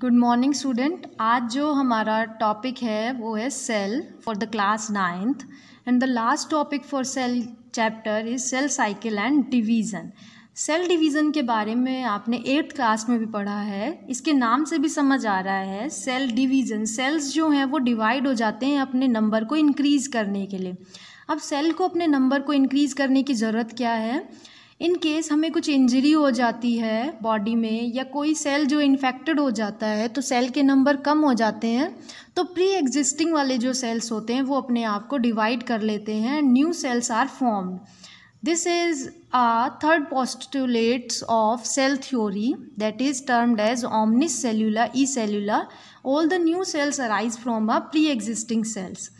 Good morning student आज जो हमारा टॉपिक है वो है cell for the class ninth and the last topic for cell chapter is cell cycle and division cell division के बारे में आपने एट्थ क्लास में भी पढ़ा है इसके नाम से भी समझ आ रहा है सेल डिवीज़न सेल्स जो हैं वो डिवाइड हो जाते हैं अपने नंबर को इंक्रीज़ करने के लिए अब सेल को अपने नंबर को इंक्रीज़ करने की ज़रूरत क्या है इन केस हमें कुछ इंजरी हो जाती है बॉडी में या कोई सेल जो इन्फेक्टेड हो जाता है तो सेल के नंबर कम हो जाते हैं तो प्री एग्जिस्टिंग वाले जो सेल्स होते हैं वो अपने आप को डिवाइड कर लेते हैं new cells are formed this is a third postulates of cell theory that is termed as omnis cellula e cellula all the new cells arise from a pre existing cells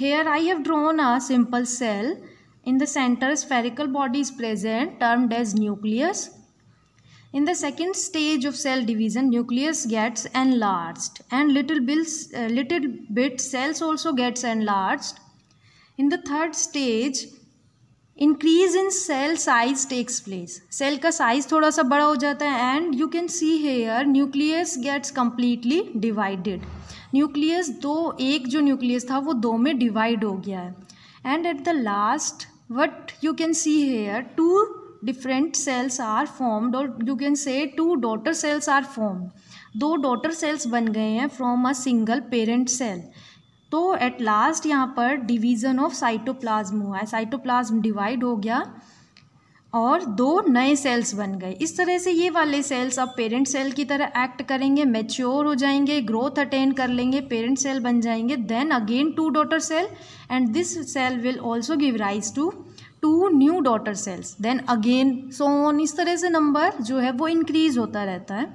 here I have drawn a simple cell In the center spherical body is present termed as nucleus. In the second stage of cell division nucleus gets enlarged and little, bits, uh, little bit cells also gets enlarged. In the third stage increase in cell size takes place cell का size थोड़ा सा बड़ा हो जाता है and you can see here nucleus gets completely divided nucleus दो एक जो न्यूक्लियस था वो दो में डिवाइड हो गया है and at the last what you can see here two different cells are formed or you can say two daughter cells are formed दो daughter cells बन गए हैं from a single parent cell तो at last यहाँ पर division of cytoplasm हुआ है cytoplasm divide हो गया और दो नए सेल्स बन गए इस तरह से ये वाले सेल्स अब पेरेंट सेल की तरह एक्ट करेंगे मैच्योर हो जाएंगे ग्रोथ अटेन कर लेंगे पेरेंट सेल बन जाएंगे then again two daughter cell and this cell will also give rise to two new daughter cells then again so on इस तरह से नंबर जो है वो इंक्रीज होता रहता है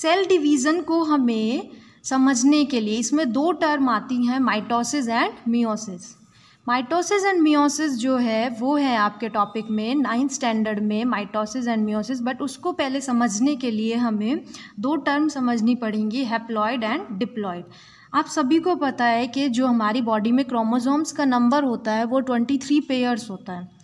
सेल डिवीज़न को हमें समझने के लिए इसमें दो टर्म आती हैं mitosis and meiosis mitosis and meiosis जो है वो है आपके टॉपिक में नाइन्थ स्टैंडर्ड में माइटोसिस एंड मियोसिस बट उसको पहले समझने के लिए हमें दो टर्म समझनी पड़ेंगी हैप्लॉयड एंड डिप्लॉयड आप सभी को पता है कि जो हमारी बॉडी में क्रोमोसोम्स का नंबर होता है वो ट्वेंटी थ्री पेयर्स होता है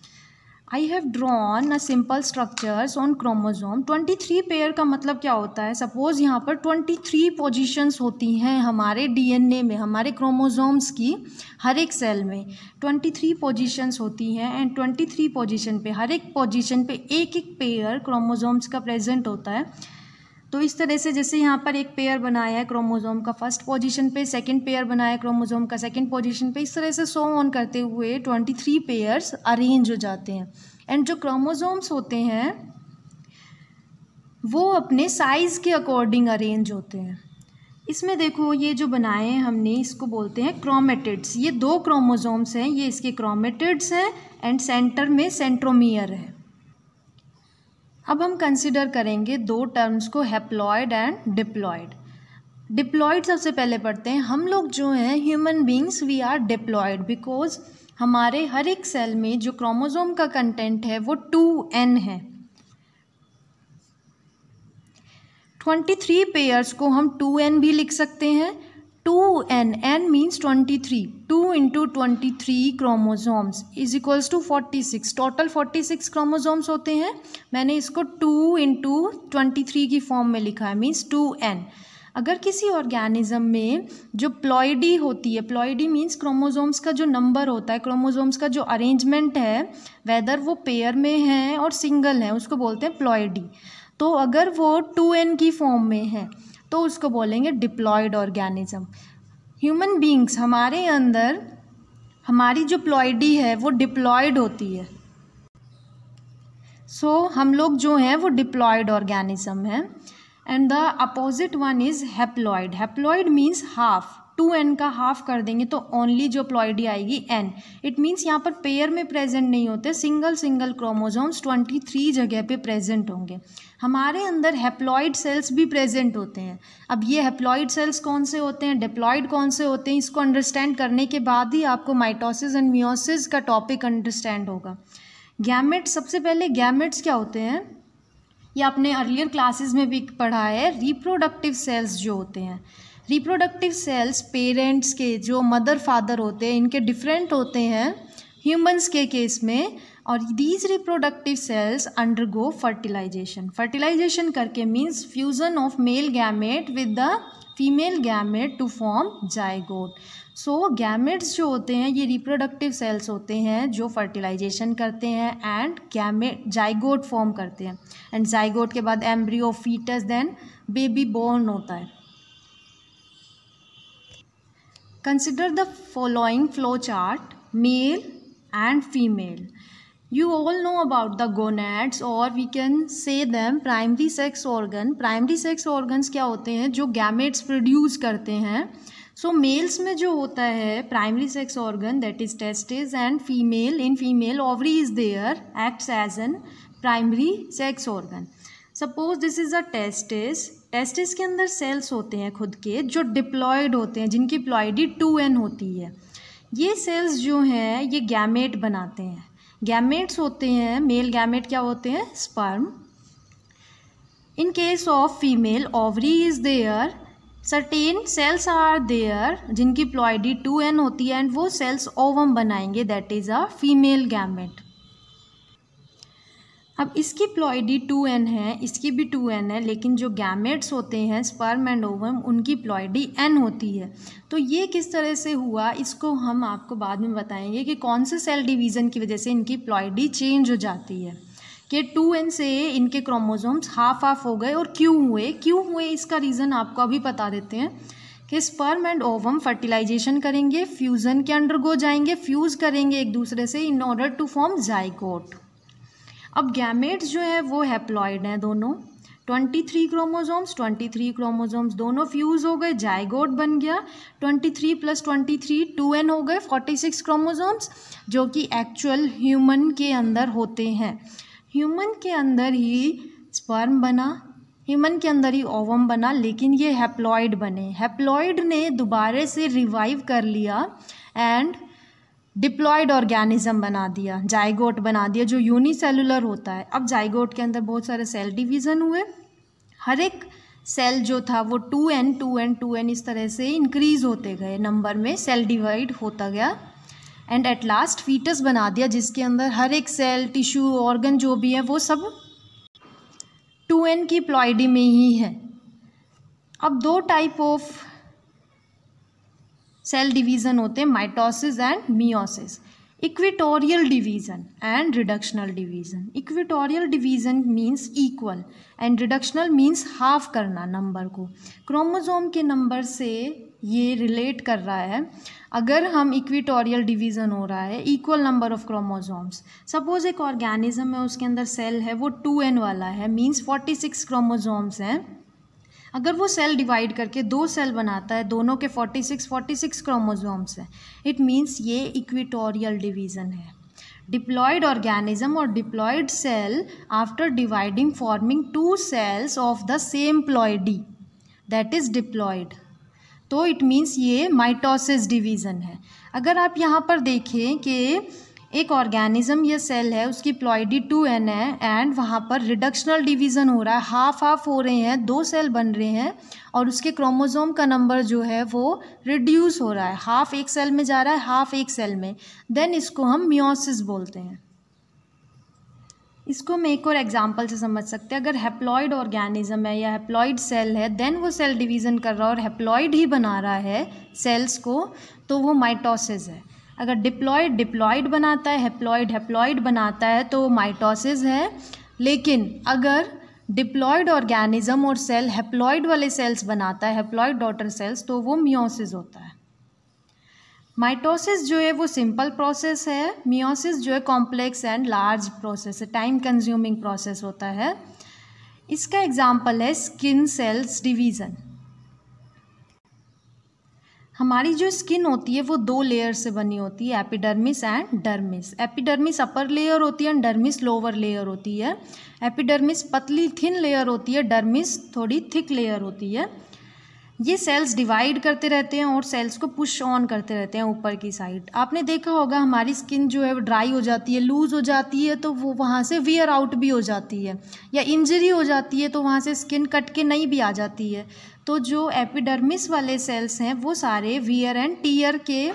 I have drawn a simple structures on chromosome twenty three pair का मतलब क्या होता है सपोज यहाँ पर ट्वेंटी थ्री पोजिशंस होती हैं हमारे डीएनए में हमारे क्रोमोजोम्स की हर एक सेल में ट्वेंटी थ्री पोजिशंस होती हैं एंड ट्वेंटी थ्री पोजिशन पे हर एक पोजिशन पे एक एक पेयर क्रोमोजोम्स का प्रेजेंट होता है तो इस तरह से जैसे यहाँ पर एक पेयर बनाया है क्रोमोजोम का फर्स्ट पोजीशन पे सेकंड पेयर बनाया क्रोमोजोम का सेकंड पोजीशन पे इस तरह से सो ऑन करते हुए ट्वेंटी थ्री पेयर्स अरेंज हो जाते हैं एंड जो क्रोमोजोम्स होते हैं वो अपने साइज़ के अकॉर्डिंग अरेंज होते हैं इसमें देखो ये जो बनाए हैं हमने इसको बोलते हैं क्रोमेटिड्स ये दो क्रोमोजोम्स हैं ये इसके क्रोमेटिड्स हैं एंड सेंटर में सेंट्रोमियर है अब हम कंसिडर करेंगे दो टर्म्स को हैप्लॉयड एंड डिप्लॉयड डिप्लॉयड सबसे पहले पढ़ते हैं हम लोग जो हैं human beings we are diploid because हमारे हर एक सेल में जो क्रोमोजोम का कंटेंट है वो टू एन है ट्वेंटी थ्री पेयर्स को हम टू एन भी लिख सकते हैं two n n means twenty three two into twenty three chromosomes is equals to forty six total forty six chromosomes होते हैं मैंने इसको टू इंटू ट्वेंटी थ्री की फॉर्म में लिखा है मीन्स टू एन अगर किसी ऑर्गेनिज्म में जो प्लॉयडी होती है प्लॉयडी मीन्स क्रोमोजोम्स का जो नंबर होता है क्रोमोजोम्स का जो अरेंजमेंट है वेदर वो पेयर में है और सिंगल है उसको बोलते हैं प्लॉयडी तो अगर वो टू एन की फॉर्म में है तो उसको बोलेंगे डिप्लॉयड ऑर्गेनिज्म ह्यूमन बींग्स हमारे अंदर हमारी जो प्लॉयडी है वो डिप्लॉयड होती है सो so, हम लोग जो हैं वो डिप्लॉयड ऑर्गेनिज्म हैं and the opposite one is haploid haploid means half two n का हाफ कर देंगे तो ओनली जो प्लॉइडी आएगी एन इट मीन्स यहाँ पर पेयर में प्रेजेंट नहीं होते single single chromosomes twenty three जगह पे प्रेजेंट होंगे हमारे अंदर हेप्लॉइड सेल्स भी प्रेजेंट होते हैं अब ये हेप्लॉइड सेल्स कौन से होते हैं डिप्लॉइड कौन से होते हैं इसको अंडरस्टैंड करने के बाद ही आपको माइटोसिस एंड म्योसिस का टॉपिक अंडरस्टैंड होगा गैमेट्स सबसे पहले गैमेट्स क्या होते हैं ये आपने अर्लियर क्लासेस में भी पढ़ा है रिप्रोडक्टिव सेल्स जो होते हैं रिप्रोडक्टिव सेल्स पेरेंट्स के जो मदर फादर होते हैं इनके डिफरेंट होते हैं ह्यूमंस के केस में और these reproductive cells undergo fertilization fertilization करके means fusion of male gamete with the female gamete to form zygote so gametes जो होते हैं ये रिप्रोडक्टिव सेल्स होते हैं जो फर्टिलाइजेशन करते हैं एंड गैमेट जायगोट फॉर्म करते हैं एंड जायगोट के बाद embryo foetus then baby born होता है Consider the following flow chart, male and female. You all know about the gonads or we can say them primary sex organ. Primary sex organs kya hote hain jo gametes produce karte hain so so, males में जो होता है primary sex organ that is testis and female in female ovary is there acts as an primary sex organ suppose this is a testis testis के अंदर sales होते हैं खुद के जो डिप्लॉयड होते हैं जिनकी प्लॉयडी टू एन होती है ये सेल्स जो हैं ये गैमेट बनाते हैं गैमेट्स होते हैं मेल गैमेट क्या होते हैं sperm in case of female ovary is there certain cells are there जिनकी प्लॉयडी टू एन होती है एंड वो सेल्स ओवम बनाएंगे that is a female gamete अब इसकी प्लॉयडी टू एन है इसकी भी टू एन है लेकिन जो गैमेट्स होते हैं स्पर्म एंड ओवम उनकी प्लॉयडी एन होती है तो ये किस तरह से हुआ इसको हम आपको बाद में बताएंगे कि कौन से सेल डिवीज़न की वजह से इनकी प्लॉयडी चेंज हो जाती है कि टू एन से इनके क्रोमोजोम्स हाफ हाफ हो गए और क्यों हुए क्यों हुए इसका रीज़न आपको अभी बता देते हैं कि स्पर्म एंड ओवम फर्टिलाइजेशन करेंगे फ्यूज़न के अंडर जाएंगे फ्यूज़ करेंगे एक दूसरे से in order to form zygote अब गैमेट्स जो है वो हैप्लॉयड हैं दोनों twenty three chromosomes twenty three chromosomes दोनों फ्यूज़ हो गए जायगोड बन गया twenty three plus twenty three two n हो गए फोर्टी सिक्स क्रोमोजोम्स जो कि एक्चुअल ह्यूमन के अंदर होते हैं ह्यूमन के अंदर ही स्पर्म बना ह्यूमन के अंदर ही ओवम बना लेकिन ये हैप्लॉयड बने हैप्लॉयड ने दोबारे से रिवाइव कर लिया एंड डिप्लॉयड ऑर्गेनिज्म बना दिया जाइगोट बना दिया जो यूनिसेलुलर होता है अब जाइगोट के अंदर बहुत सारे सेल डिवीज़न हुए हर एक सेल जो था वो two n two n two n इस तरह से इंक्रीज होते गए नंबर में सेल डिवाइड होता गया एंड एट लास्ट फीटस बना दिया जिसके अंदर हर एक सेल टिश्यू ऑर्गन जो भी है वो सब टू एन की प्लॉइडी में ही है अब दो टाइप ऑफ सेल डिवीज़न होते हैं mitosis and meiosis equatorial division and reductional division equatorial division means equal and reductional means half करना नंबर को क्रोमोसोम के नंबर से ये रिलेट कर रहा है अगर हम इक्विटोरियल डिवीज़न हो रहा है equal number of chromosomes suppose एक ऑर्गेनिज्म है उसके अंदर सेल है वो टू एन वाला है मीन्स फोर्टी सिक्स क्रोमोजोम्स हैं अगर वो सेल डिवाइड करके दो सेल बनाता है दोनों के 46 46 क्रोमोसोम्स हैं इट मीन्स ये इक्विटोरियल डिवीज़न है डिप्लॉयड ऑर्गेनिज्म और diploid cell after dividing forming two cells of the same ploidy that is diploid तो इट मीन्स ये माइटोसिस डिवीज़न है अगर आप यहाँ पर देखें कि एक ऑर्गेनिज्म या सेल है उसकी प्लॉइडी टू एन है एंड वहाँ पर रिडक्शनल डिवीज़न हो रहा है हाफ हाफ हो रहे हैं दो सेल बन रहे हैं और उसके क्रोमोजोम का नंबर जो है वो रिड्यूस हो रहा है हाफ एक सेल में जा रहा है हाफ एक सेल में देन इसको हम मियोसिस बोलते हैं इसको हम एक और एग्जाम्पल से समझ सकते हैं अगर हैप्लॉयड ऑर्गेनिज्म है या हैप्लॉयड सेल है देन वो सेल डिवीज़न कर रहा है और हैप्लॉयड ही बना रहा है सेल्स को तो वो माइटोसिस है अगर डिप्लॉयड डिप्लॉयड बनाता है हेप्लॉयड हेप्लॉयड बनाता है तो माइटोसिस है लेकिन अगर डिप्लॉयड ऑर्गेनिज्म और सेल हेप्लॉयड वाले सेल्स बनाता है हेप्लॉयड डॉटर सेल्स तो वो मियोसिस होता है माइटोसिस जो है वो सिंपल प्रोसेस है मियोसिस जो है कॉम्प्लेक्स एंड लार्ज प्रोसेस है टाइम कंज्यूमिंग प्रोसेस होता है इसका एग्जाम्पल है स्किन सेल्स डिवीज़न हमारी जो स्किन होती है वो दो लेयर से बनी होती है epidermis and dermis epidermis upper layer होती है एंड डर्मिस लोअर लेयर होती है एपिडर्मिस पतली थिन लेयर होती है डर्मिस थोड़ी थिक लेयर होती है ये सेल्स डिवाइड करते रहते हैं और सेल्स को पुश ऑन करते रहते हैं ऊपर की साइड आपने देखा होगा हमारी स्किन जो है ड्राई हो जाती है लूज़ हो जाती है तो वो वहाँ से वियर आउट भी हो जाती है या इंजरी हो जाती है तो वहाँ से स्किन कट के नहीं भी आ जाती है तो जो एपिडर्मिस वाले सेल्स हैं वो सारे वियर एंड टीयर के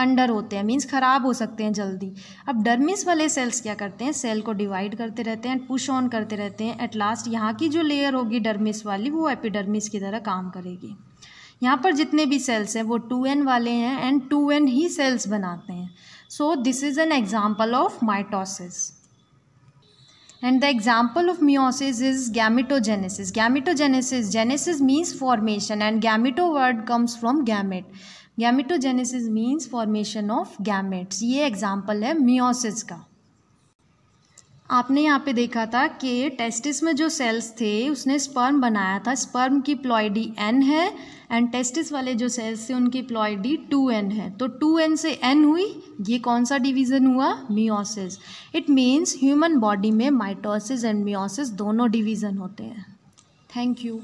अंडर होते हैं मीन्स ख़राब हो सकते हैं जल्दी अब डर्मिस वाले सेल्स क्या करते हैं सेल को डिवाइड करते रहते हैं पुश ऑन करते रहते हैं एट लास्ट यहाँ की जो लेयर होगी डर्मिस वाली वो एपिडर्मिस की तरह काम करेगी यहाँ पर जितने भी सेल्स हैं वो टू एन वाले हैं एंड टू एन ही सेल्स बनाते हैं so this is an example of mitosis and the example of meiosis is gametogenesis gametogenesis genesis means formation and gameto word comes from gamete gametogenesis means formation of gametes ये example है meiosis का आपने यहाँ पे देखा था कि testis में जो सेल्स थे उसने स्पर्म बनाया था स्पर्म की प्लॉयडी एन है एंड टेस्टिस वाले जो सेल्स थे उनकी प्लॉयडी टू एन है तो टू एन से एन हुई ये कौन सा डिवीज़न हुआ meiosis it means human body में माइटोसिस एंड मियोसिस दोनों डिवीज़न होते हैं थैंक यू